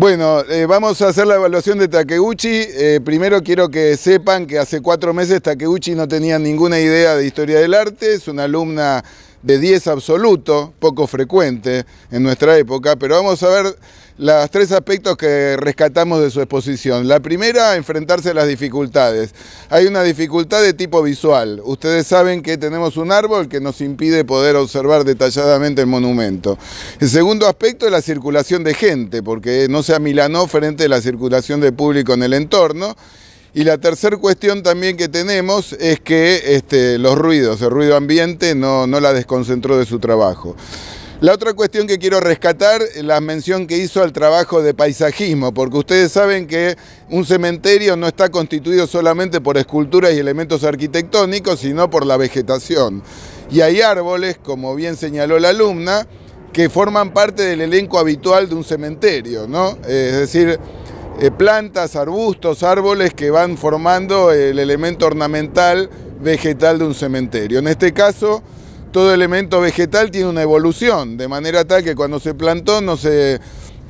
Bueno, eh, vamos a hacer la evaluación de Takeuchi. Eh, primero quiero que sepan que hace cuatro meses Takeuchi no tenía ninguna idea de historia del arte. Es una alumna de 10 absoluto, poco frecuente en nuestra época, pero vamos a ver los tres aspectos que rescatamos de su exposición. La primera, enfrentarse a las dificultades. Hay una dificultad de tipo visual. Ustedes saben que tenemos un árbol que nos impide poder observar detalladamente el monumento. El segundo aspecto es la circulación de gente, porque no se amilanó frente a la circulación de público en el entorno. Y la tercera cuestión también que tenemos es que este, los ruidos, el ruido ambiente no, no la desconcentró de su trabajo. La otra cuestión que quiero rescatar, la mención que hizo al trabajo de paisajismo, porque ustedes saben que un cementerio no está constituido solamente por esculturas y elementos arquitectónicos, sino por la vegetación. Y hay árboles, como bien señaló la alumna, que forman parte del elenco habitual de un cementerio, ¿no? Es decir, eh, plantas, arbustos, árboles que van formando el elemento ornamental vegetal de un cementerio. En este caso, todo elemento vegetal tiene una evolución, de manera tal que cuando se plantó no se,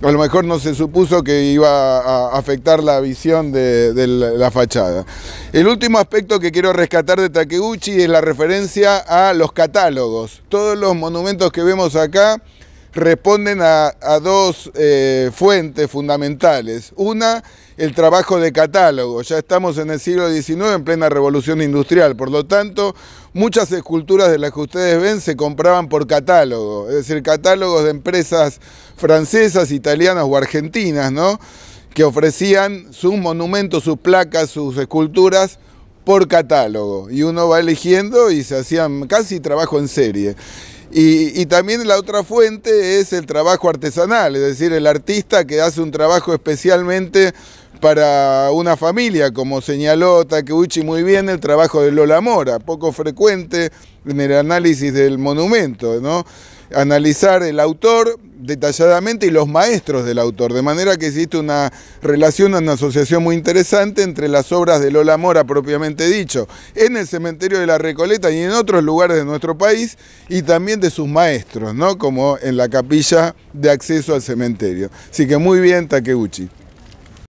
a lo mejor no se supuso que iba a afectar la visión de, de la fachada. El último aspecto que quiero rescatar de Takeuchi es la referencia a los catálogos. Todos los monumentos que vemos acá responden a, dos eh, fuentes fundamentales. Una, el trabajo de catálogo. Ya estamos en el siglo XIX, en plena revolución industrial. Por lo tanto, muchas esculturas de las que ustedes ven se compraban por catálogo. Es decir, catálogos de empresas francesas, italianas o argentinas, ¿no? Que ofrecían sus monumentos, sus placas, sus esculturas por catálogo. Y uno va eligiendo y se hacían casi trabajo en serie. Y, también la otra fuente es el trabajo artesanal, es decir, el artista que hace un trabajo especialmente para una familia, como señaló Takeuchi muy bien el trabajo de Lola Mora, poco frecuente en el análisis del monumento, ¿no? analizar el autor detalladamente y los maestros del autor, de manera que existe una relación, una asociación muy interesante entre las obras de Lola Mora propiamente dicho, en el cementerio de la Recoleta y en otros lugares de nuestro país y también de sus maestros, ¿no? como en la capilla de acceso al cementerio. Así que muy bien, Takeuchi.